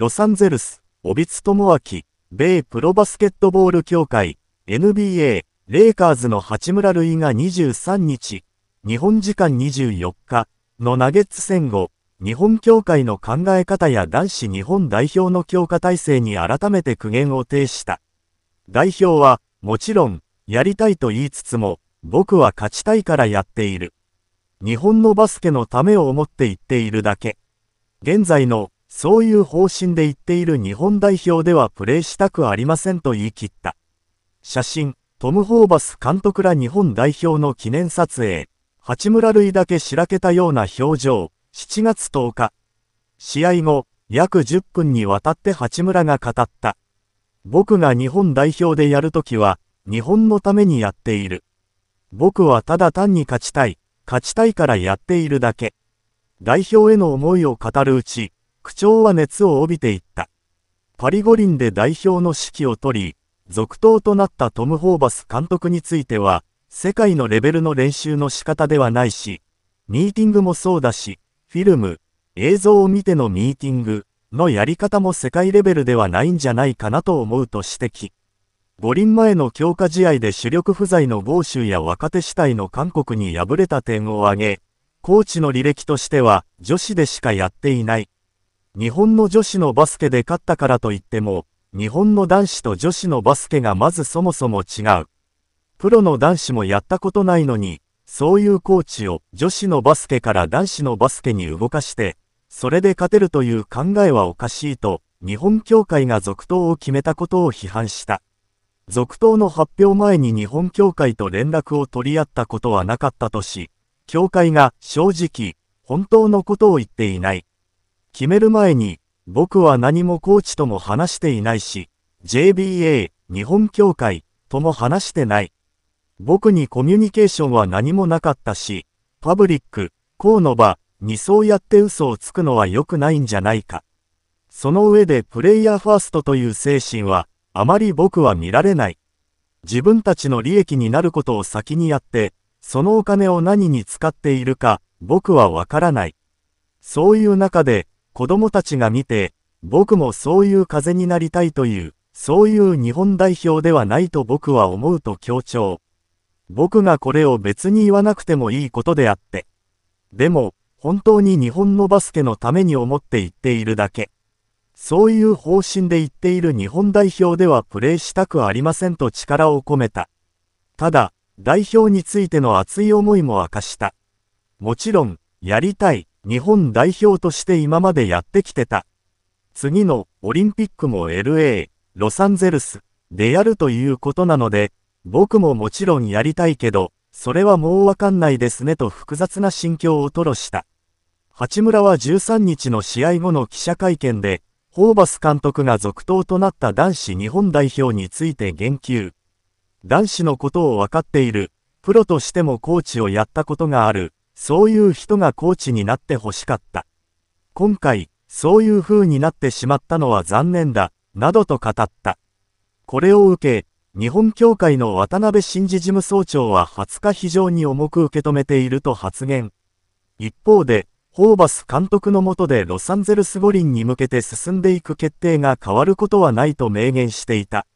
ロサンゼルス、オビツ智明、米プロバスケットボール協会、NBA、レイカーズの八村塁が23日、日本時間24日のナゲッツ戦後、日本協会の考え方や男子日本代表の強化体制に改めて苦言を呈した。代表は、もちろん、やりたいと言いつつも、僕は勝ちたいからやっている。日本のバスケのためを思って言っているだけ。現在のそういう方針で言っている日本代表ではプレーしたくありませんと言い切った。写真、トム・ホーバス監督ら日本代表の記念撮影、八村塁だけしらけたような表情、7月10日。試合後、約10分にわたって八村が語った。僕が日本代表でやるときは、日本のためにやっている。僕はただ単に勝ちたい、勝ちたいからやっているだけ。代表への思いを語るうち、不長は熱を帯びていった。パリ五輪で代表の指揮を取り、続投となったトム・ホーバス監督については、世界のレベルの練習の仕方ではないし、ミーティングもそうだし、フィルム、映像を見てのミーティングのやり方も世界レベルではないんじゃないかなと思うと指摘。五輪前の強化試合で主力不在の豪州や若手主体の韓国に敗れた点を挙げ、コーチの履歴としては女子でしかやっていない。日本の女子のバスケで勝ったからといっても、日本の男子と女子のバスケがまずそもそも違う。プロの男子もやったことないのに、そういうコーチを女子のバスケから男子のバスケに動かして、それで勝てるという考えはおかしいと、日本協会が続投を決めたことを批判した。続投の発表前に日本協会と連絡を取り合ったことはなかったとし、協会が正直、本当のことを言っていない。決める前に、僕は何もコーチとも話していないし、JBA、日本協会、とも話してない。僕にコミュニケーションは何もなかったし、パブリック、うの場、にそうやって嘘をつくのは良くないんじゃないか。その上でプレイヤーファーストという精神は、あまり僕は見られない。自分たちの利益になることを先にやって、そのお金を何に使っているか、僕はわからない。そういう中で、子供たちが見て、僕もそういう風になりたいという、そういう日本代表ではないと僕は思うと強調。僕がこれを別に言わなくてもいいことであって。でも、本当に日本のバスケのために思って言っているだけ。そういう方針で言っている日本代表ではプレーしたくありませんと力を込めた。ただ、代表についての熱い思いも明かした。もちろん、やりたい、日本代表として今までやってきてた。次のオリンピックも LA、ロサンゼルスでやるということなので、僕ももちろんやりたいけど、それはもうわかんないですねと複雑な心境を吐露した。八村は13日の試合後の記者会見で、ホーバス監督が続投となった男子日本代表について言及。男子のことを分かっている。プロとしてもコーチをやったことがある。そういう人がコーチになってほしかった。今回、そういう風になってしまったのは残念だ、などと語った。これを受け、日本協会の渡辺真司事務総長は20日非常に重く受け止めていると発言。一方で、ホーバス監督の下でロサンゼルス五輪に向けて進んでいく決定が変わることはないと明言していた。